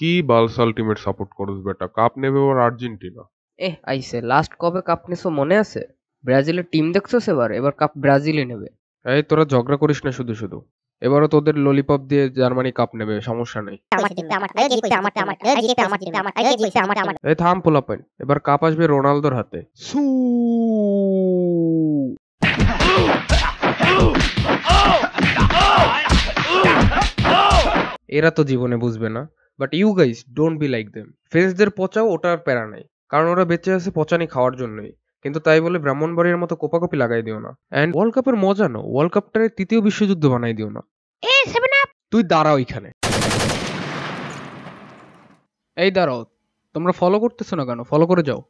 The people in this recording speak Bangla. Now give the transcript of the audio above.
কি বালস আলটিমেট সাপোর্ট করস বেটা কাপ নেবে ওর আর্জেন্টিনা এ আইসে লাস্ট কবে কাপ নেছো মনে আছে ব্রাজিলের টিম দেখছো এবার এবার কাপ ব্রাজিলই নেবে এই তোরা ঝগড়া করিস না শুধু শুধু এবারও তোদের ললিপপ দিয়ে জার্মানি কাপ নেবে সমস্যা নেই এই থাম পোলাপেন এবার কাপ আসবে রোনালদোর হাতে সু এরা তো জীবনে বুঝবে না but you guys don't be like them ফ্রেন্ডসদের পচাও ওটার প্যারা নাই কারণ ওরা বেঁচে আছে পচানি খাওয়ার জন্যই কিন্তু তাই বলে ব্রাহ্মণবাড়ির মতো কোপাকপি লাগাই দিও না অ্যান্ড ওয়ার্ল্ড কাপের মজা না ওয়ার্ল্ড কাপটারে তৃতীয় বিশ্বযুদ্ধ বানাই দিও না তুই দাঁড়াও এখানে এই দাঁড়াও তোমরা ফলো করতেছো না কেন ফলো করে যাও